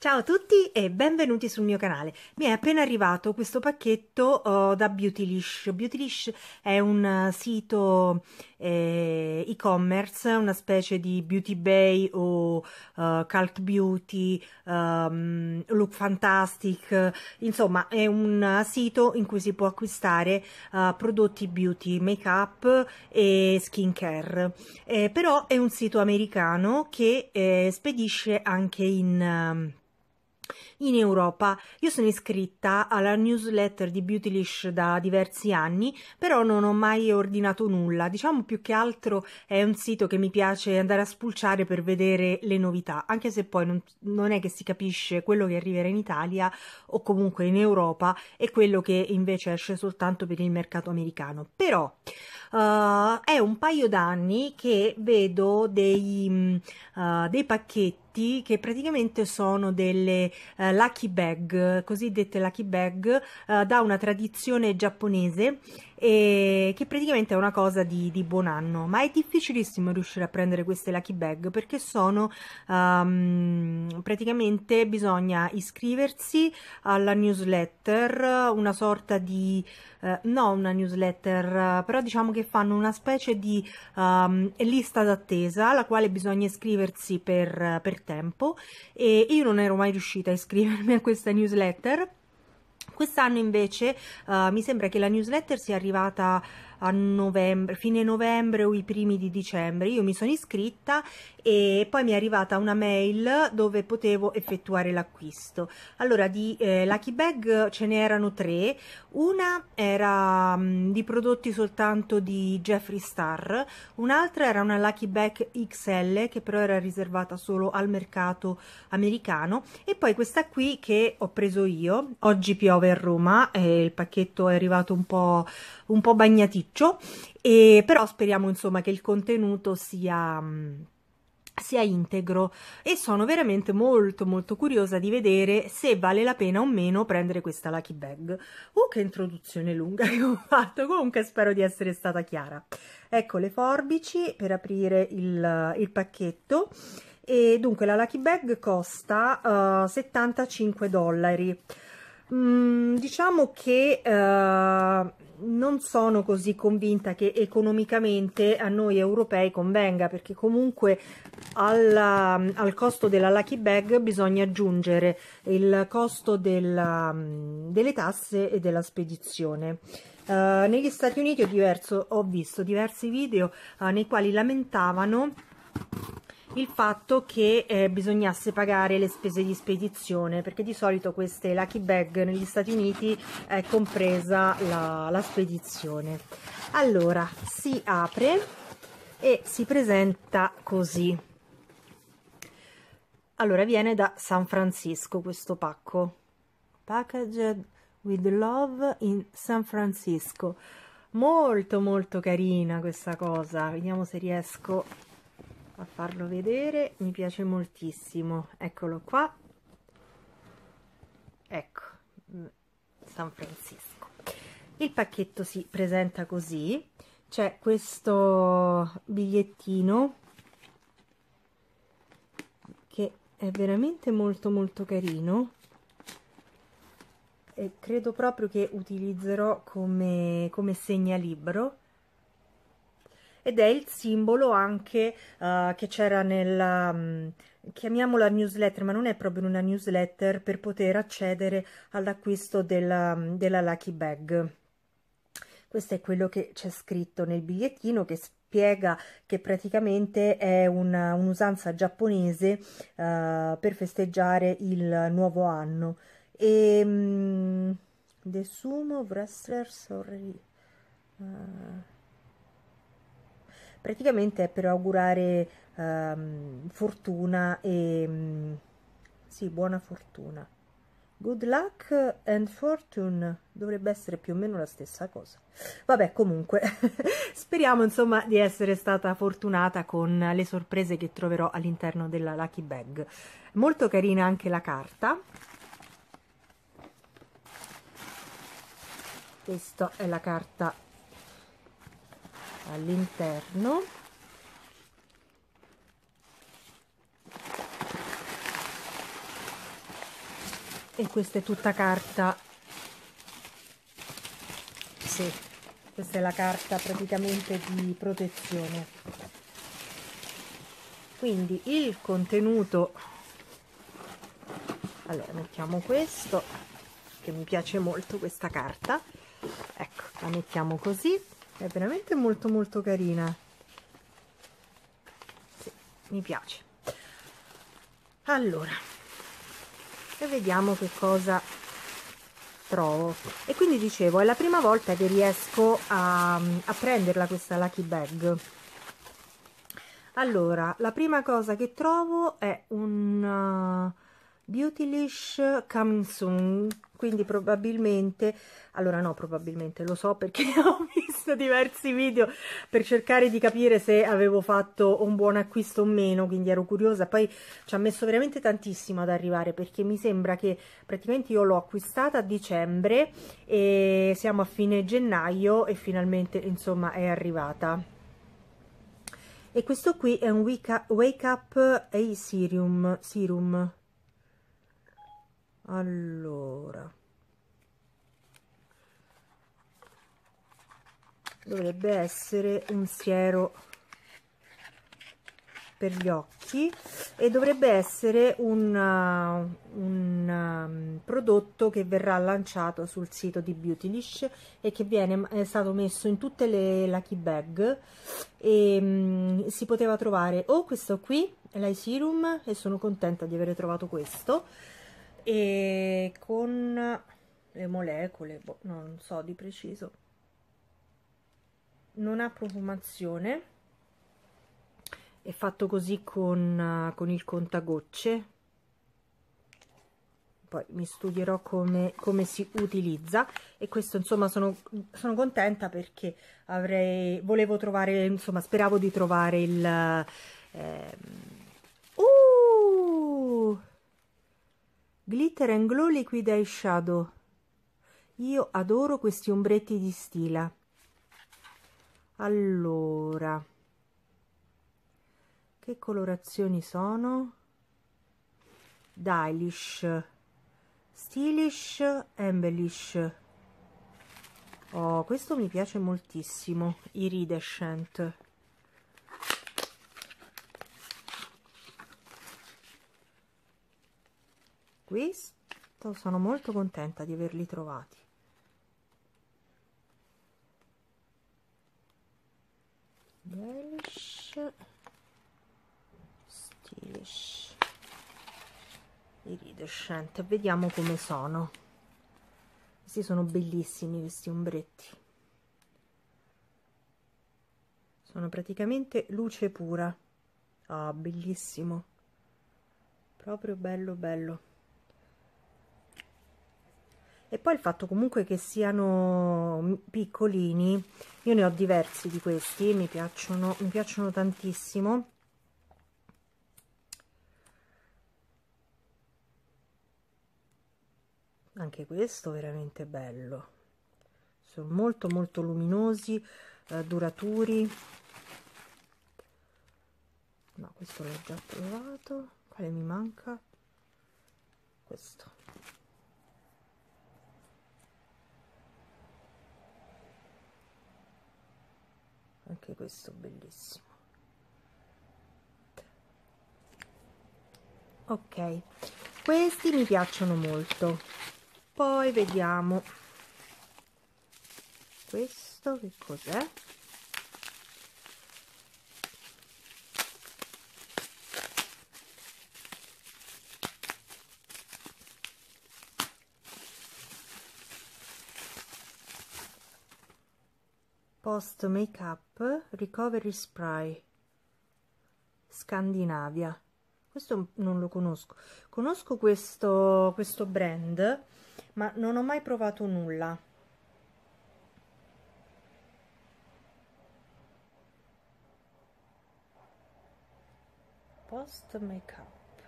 Ciao a tutti e benvenuti sul mio canale. Mi è appena arrivato questo pacchetto uh, da Beautylish. Beautylish è un sito eh, e-commerce, una specie di Beauty Bay o uh, Cult Beauty, um, Look Fantastic, insomma è un sito in cui si può acquistare uh, prodotti beauty, make up e skincare. Eh, però è un sito americano che eh, spedisce anche in... Um, in Europa. Io sono iscritta alla newsletter di Beautylish da diversi anni, però non ho mai ordinato nulla. Diciamo più che altro è un sito che mi piace andare a spulciare per vedere le novità, anche se poi non, non è che si capisce quello che arriverà in Italia o comunque in Europa e quello che invece esce soltanto per il mercato americano. Però uh, è un paio d'anni che vedo dei, uh, dei pacchetti che praticamente sono delle uh, lucky bag, cosiddette lucky bag, uh, da una tradizione giapponese e che praticamente è una cosa di, di, buon anno, ma è difficilissimo riuscire a prendere queste lucky bag perché sono um, praticamente bisogna iscriversi alla newsletter, una sorta di uh, no, una newsletter, però diciamo che che fanno una specie di um, lista d'attesa alla quale bisogna iscriversi per, per tempo e io non ero mai riuscita a iscrivermi a questa newsletter Quest'anno invece uh, mi sembra che la newsletter sia arrivata a novembre, fine novembre o i primi di dicembre. Io mi sono iscritta e poi mi è arrivata una mail dove potevo effettuare l'acquisto. Allora di eh, Lucky Bag ce n'erano tre, una era mh, mm, di prodotti soltanto di Jeffree Star, un'altra era una Lucky Bag XL che però era riservata solo al mercato americano e poi questa qui che ho preso io, oggi piove a Roma e il pacchetto è arrivato un po', un po bagnaticcio, e però speriamo insomma che il contenuto sia... Mh, mm, sia integro e sono veramente molto molto curiosa di vedere se vale la pena o meno prendere questa lucky bag oh che introduzione lunga che ho fatto comunque spero di essere stata chiara ecco le forbici per aprire il, il pacchetto e dunque la lucky bag costa uh, eh, 75 dollari mm, diciamo che uh, non sono così convinta che economicamente a noi europei convenga perché comunque alla, um, al costo della Lucky Bag bisogna aggiungere il costo della, um, delle tasse e della spedizione. Uh, negli Stati Uniti ho, diverso, ho visto diversi video uh, nei quali lamentavano il fatto che eh, bisognasse pagare le spese di spedizione perché di solito queste lucky bag negli Stati Uniti è compresa la, la spedizione allora si apre e si presenta così allora, viene da San Francisco questo pacco. Packaged with Love in San Francisco. Molto molto carina questa cosa. Vediamo se riesco a farlo vedere. Mi piace moltissimo. Eccolo qua. Ecco, mm, San Francisco. Il pacchetto si presenta così. C'è questo bigliettino è veramente molto molto carino e credo proprio che utilizzerò come, come segnalibro ed è il simbolo anche uh, che c'era nella um, chiamiamola newsletter ma non è proprio una newsletter per poter accedere all'acquisto della, mm, della lucky bag questo è quello che c'è scritto nel bigliettino che spiega che praticamente è una, un'usanza giapponese uh, per festeggiare il nuovo anno. E, um, mm, the Sumo Wrestlers already, uh, eh, praticamente è per augurare um, fortuna e um, sì, buona fortuna. Good luck and fortune dovrebbe essere più o meno la stessa cosa. Vabbè, comunque, speriamo insomma di essere stata fortunata con le sorprese che troverò all'interno della Lucky Bag. Molto carina anche la carta. Questa è la carta all'interno. e questa è tutta carta sì, questa è la carta praticamente di protezione quindi il contenuto allora mettiamo questo che mi piace molto questa carta ecco la mettiamo così è veramente molto molto carina sì, mi piace allora e vediamo che cosa trovo e quindi dicevo è la prima volta che riesco a, a prenderla questa lucky bag allora la prima cosa che trovo è un uh, Beautylish coming soon quindi probabilmente allora no probabilmente lo so perché ho visto diversi video per cercare di capire se avevo fatto un buon acquisto o meno, quindi ero curiosa. Poi ci ha messo veramente tantissimo ad arrivare perché mi sembra che praticamente io l'ho acquistata a dicembre e siamo a fine gennaio e finalmente insomma è arrivata. E questo qui è un Wake Up A Serum. serum. Allora, dovrebbe essere un siero per gli occhi e dovrebbe essere un, uh, un uh, prodotto che verrà lanciato sul sito di Beautylish e che viene, eh, è stato messo in tutte le lucky bag e um, si poteva trovare o questo qui, l'eye serum e sono contenta di aver trovato questo e con le molecole, boh, non so di preciso non ha profumazione è fatto così con, eh, con il contagocce poi mi studierò come, come si utilizza e questo insomma sono, sono contenta perché avrei volevo trovare insomma speravo di trovare il eh, uh, glitter and glow liquid Eyeshadow. io adoro questi ombretti di stila allora che colorazioni sono Dylish Stylish Embellish oh questo mi piace moltissimo Iridescent questo sono molto contenta di averli trovati stylish iridescente vediamo come sono questi sono bellissimi questi ombretti sono praticamente luce pura ah bellissimo proprio bello bello e poi il fatto comunque che siano piccolini io ne ho diversi di questi mi piacciono mi piacciono tantissimo anche questo veramente bello sono molto molto luminosi eh, duraturi no questo l'ho già provato quale mi manca questo anche questo bellissimo ok questi mi piacciono molto poi vediamo questo che cos'è Post Makeup Recovery Spray Scandinavia. Questo non lo conosco. Conosco questo, questo brand, ma non ho mai provato nulla. Post Makeup.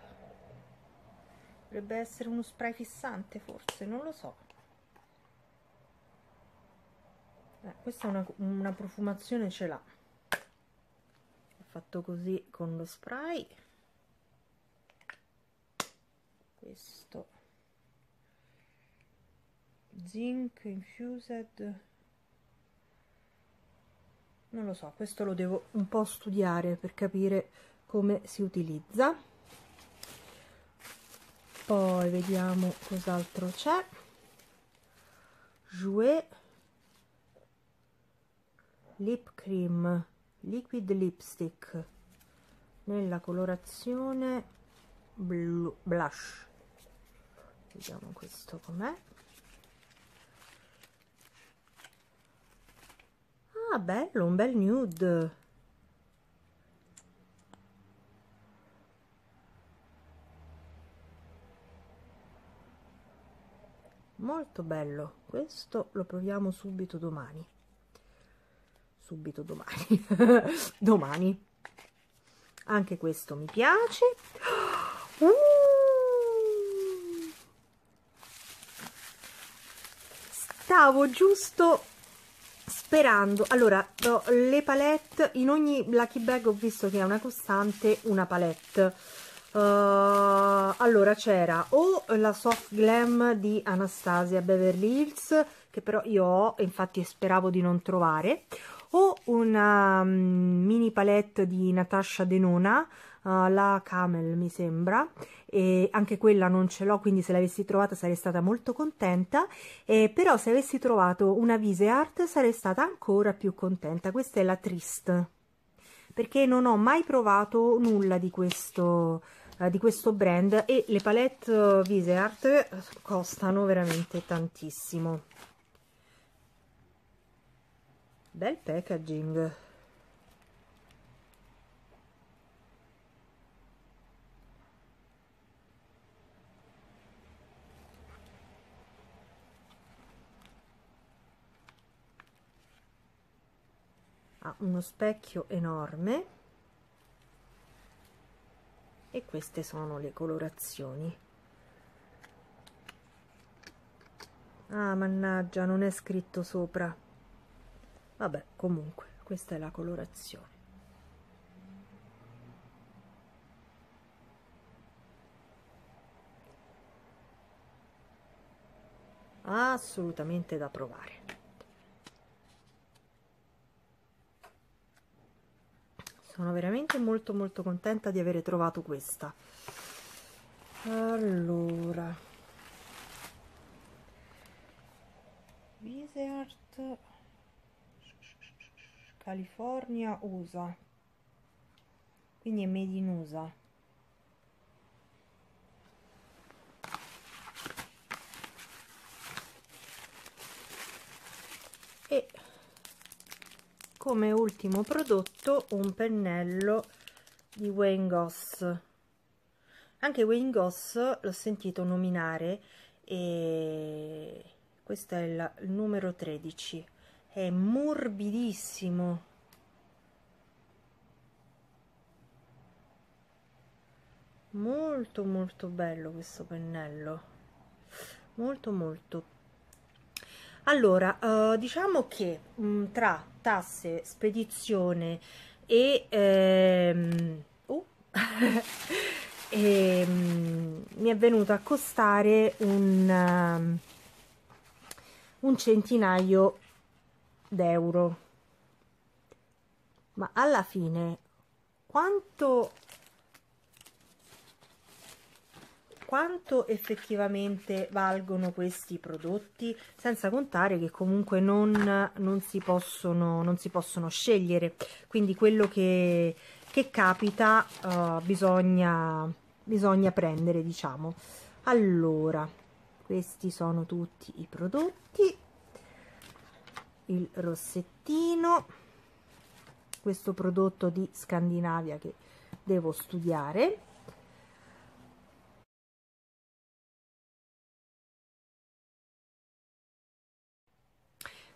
Dovrebbe essere uno spray fissante, forse, non lo so. eh, questa una, una profumazione ce l'ha ho fatto così con lo spray questo zinc infused non lo so questo lo devo un po' studiare per capire come si utilizza poi vediamo cos'altro c'è jouet lip cream liquid lipstick nella colorazione blush vediamo questo com'è ah bello un bel nude molto bello questo lo proviamo subito domani subito domani domani anche questo mi piace uh! stavo giusto sperando allora le palette in ogni lucky bag ho visto che è una costante una palette uh, allora c'era o la soft glam di Anastasia Beverly Hills che però io ho infatti speravo di non trovare o una um, mini palette di Natasha Denona, uh, la Camel mi sembra, e anche quella non ce l'ho, quindi se l'avessi trovata sarei stata molto contenta, eh, però se avessi trovato una Vise Art sarei stata ancora più contenta, questa è la Trist, perché non ho mai provato nulla di questo eh, di questo brand e le palette eh, Viseart costano veramente tantissimo bel packaging ha uno specchio enorme e queste sono le colorazioni ah mannaggia non è scritto sopra vabbè comunque questa è la colorazione assolutamente da provare sono veramente molto molto contenta di avere trovato questa allora Wizard California USA quindi è made in USA e come ultimo prodotto un pennello di Wayne Goss anche Wayne Goss l'ho sentito nominare e questo è il numero 13 è morbidissimo molto molto bello questo pennello molto molto allora eh, diciamo che mh, mm, tra tasse spedizione e ehm, uh, e, um, mi è venuto a costare un, um, un centinaio d'euro ma alla fine quanto quanto effettivamente valgono questi prodotti senza contare che comunque non, non, si, possono, non si possono scegliere quindi quello che, che capita uh, bisogna, bisogna prendere diciamo allora questi sono tutti i prodotti il rossettino questo prodotto di Scandinavia che devo studiare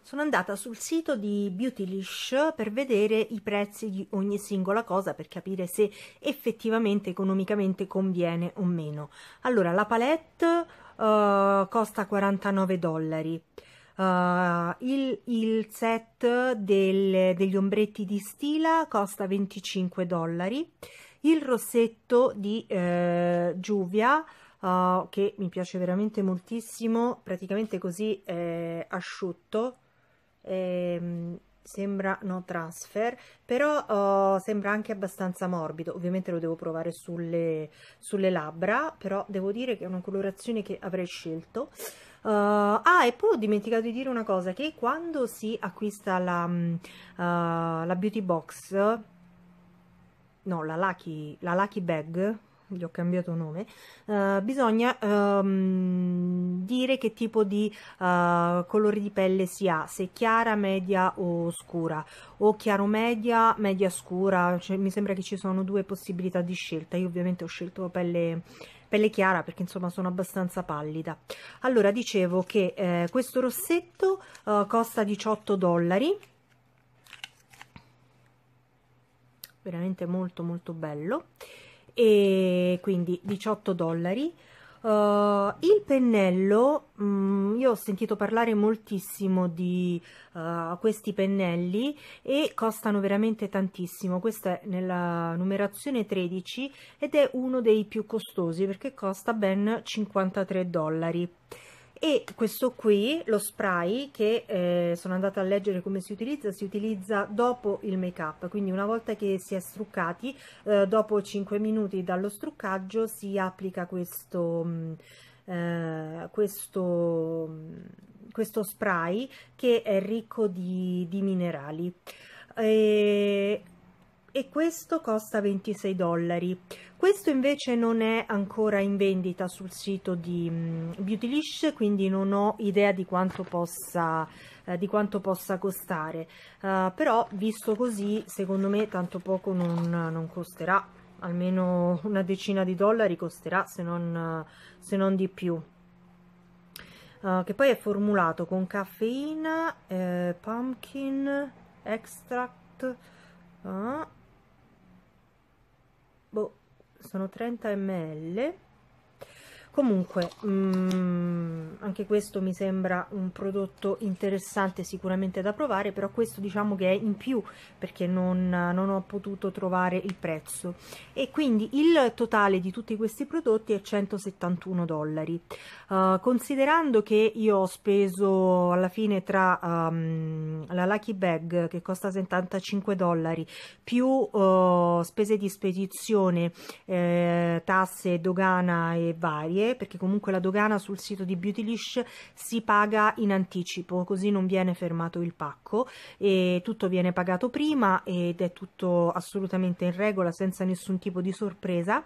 sono andata sul sito di Beautylish per vedere i prezzi di ogni singola cosa per capire se effettivamente economicamente conviene o meno. Allora, la palette uh, costa 49 dollari. Uh, il, il, set del, degli ombretti di stila costa 25 dollari. Il rossetto di eh, Giuvia, uh, che mi piace veramente moltissimo, praticamente così eh, asciutto, eh, sembra no transfer, però uh, sembra anche abbastanza morbido. Ovviamente lo devo provare sulle, sulle labbra, però devo dire che è una colorazione che avrei scelto. Uh, ah, e poi ho dimenticato di dire una cosa, che quando si acquista la, uh, la beauty box, no, la lucky, la lucky bag, gli ho cambiato nome, uh, bisogna um, dire che tipo di uh, colore di pelle si ha, se chiara, media o scura, o chiaro media, media scura, cioè, mi sembra che ci sono due possibilità di scelta, io ovviamente ho scelto pelle pelle chiara perché insomma sono abbastanza pallida allora dicevo che eh, questo rossetto eh, costa 18 dollari veramente molto molto bello e quindi 18 dollari. Uh, il pennello, mh, mm, io ho sentito parlare moltissimo di uh, questi pennelli e costano veramente tantissimo. Questo è nella numerazione 13 ed è uno dei più costosi perché costa ben 53 dollari e questo qui, lo spray, che eh, sono andata a leggere come si utilizza, si utilizza dopo il make up, quindi una volta che si è struccati, eh, dopo 5 minuti dallo struccaggio si applica questo, mm, eh, questo, mm, questo, spray che è ricco di, di minerali. E e questo costa 26 dollari. Questo invece non è ancora in vendita sul sito di mm, Beautylish, quindi non ho idea di quanto possa, eh, di quanto possa costare, uh, però visto così secondo me tanto poco non, non costerà, almeno una decina di dollari costerà se non, se non di più. Uh, che poi è formulato con caffeina, eh, pumpkin, extract, uh, boh, sono 30 ml comunque mh, mm, anche questo mi sembra un prodotto interessante sicuramente da provare però questo diciamo che è in più perché non, non ho potuto trovare il prezzo e quindi il totale di tutti questi prodotti è 171 dollari uh, considerando che io ho speso alla fine tra um, la lucky bag che costa 75 dollari più uh, spese di spedizione eh, tasse dogana e varie dossier, perché comunque la dogana sul sito di Beautylish si paga in anticipo, così non viene fermato il pacco e tutto viene pagato prima ed è tutto assolutamente in regola, senza nessun tipo di sorpresa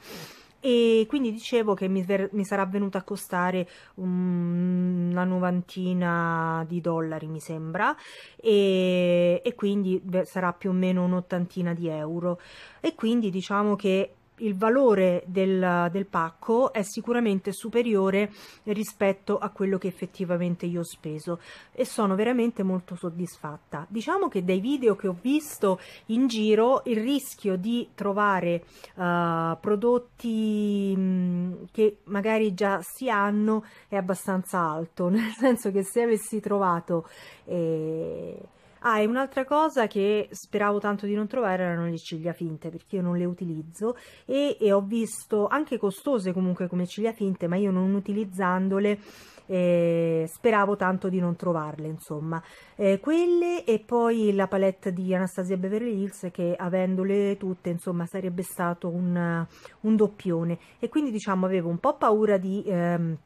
e quindi dicevo che mi, mi sarà venuta a costare um, una novantina di dollari mi sembra e, e quindi beh, sarà più o meno un'ottantina di euro e quindi diciamo che il valore del, del pacco è sicuramente superiore rispetto a quello che effettivamente io ho speso e sono veramente molto soddisfatta. Diciamo che dai video che ho visto in giro il rischio di trovare uh, prodotti mh, mm, che magari già si hanno è abbastanza alto, nel senso che se avessi trovato eh, Ah, e un'altra cosa che speravo tanto di non trovare erano le ciglia finte, perché io non le utilizzo e, e ho visto anche costose comunque come ciglia finte, ma io non utilizzandole eh, speravo tanto di non trovarle, insomma. Eh, quelle e poi la palette di Anastasia Beverly Hills che avendole tutte, insomma, sarebbe stato un, un doppione. E quindi diciamo avevo un po' paura di... Ehm,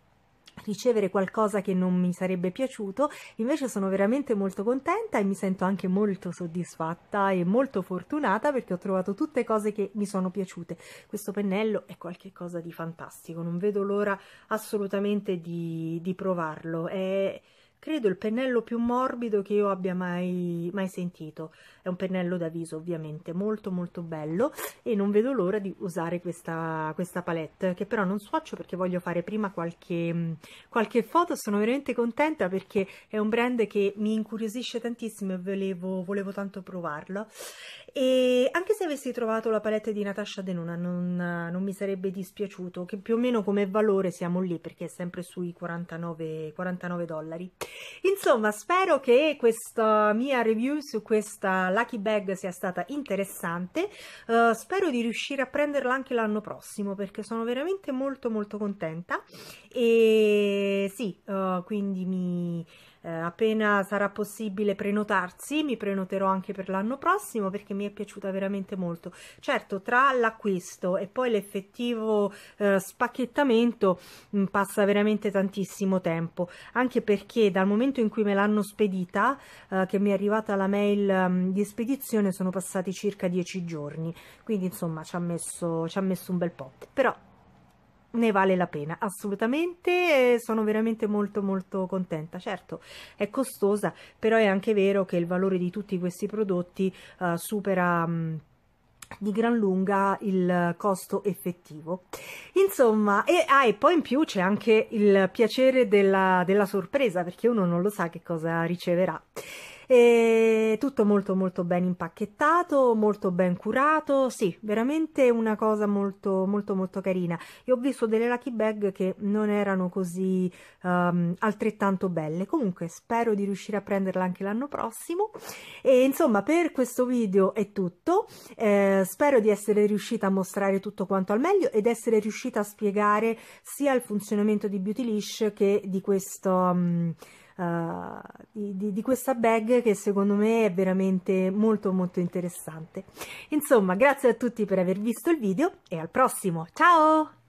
ricevere qualcosa che non mi sarebbe piaciuto, invece sono veramente molto contenta e mi sento anche molto soddisfatta e molto fortunata perché ho trovato tutte cose che mi sono piaciute. Questo pennello è qualcosa di fantastico, non vedo l'ora assolutamente di, di provarlo. È credo il pennello più morbido che io abbia mai, mai sentito è un pennello da viso ovviamente molto molto bello e non vedo l'ora di usare questa, questa palette che però non swatch perché voglio fare prima qualche, mm, qualche foto sono veramente contenta perché è un brand che mi incuriosisce tantissimo e volevo, volevo tanto provarlo e anche se avessi trovato la palette di Natasha Denona non, non mi sarebbe dispiaciuto che più o meno come valore siamo lì perché è sempre sui 49, 49 dollari insomma spero che questa mia review su questa Lucky Bag sia stata interessante. Uh, spero di riuscire a prenderla anche l'anno prossimo perché sono veramente molto molto contenta. E sì, uh, quindi mi eh, appena sarà possibile prenotarsi mi prenoterò anche per l'anno prossimo perché mi è piaciuta veramente molto certo tra l'acquisto e poi l'effettivo eh, spacchettamento mh, mm, passa veramente tantissimo tempo anche perché dal momento in cui me l'hanno spedita eh, che mi è arrivata la mail mh, mm, di spedizione sono passati circa dieci giorni quindi insomma ci ha messo messo un bel po' però ne vale la pena assolutamente sono veramente molto molto contenta certo è costosa però è anche vero che il valore di tutti questi prodotti uh, supera mh, mm, di gran lunga il costo effettivo. Insomma, e, ah, e poi in più c'è anche il piacere della, della sorpresa perché uno non lo sa che cosa riceverà. E tutto molto molto ben impacchettato, molto ben curato, sì, veramente una cosa molto molto molto carina. E ho visto delle lucky bag che non erano così um, altrettanto belle. Comunque spero di riuscire a prenderla anche l'anno prossimo. E insomma, per questo video è tutto. Eh, spero di essere riuscita a mostrare tutto quanto al meglio ed essere riuscita a spiegare sia il funzionamento di Beautylish che di questo... Um, di, eh, di, di, questa bag che secondo me è veramente molto molto interessante. Insomma, grazie a tutti per aver visto il video e al prossimo. Ciao!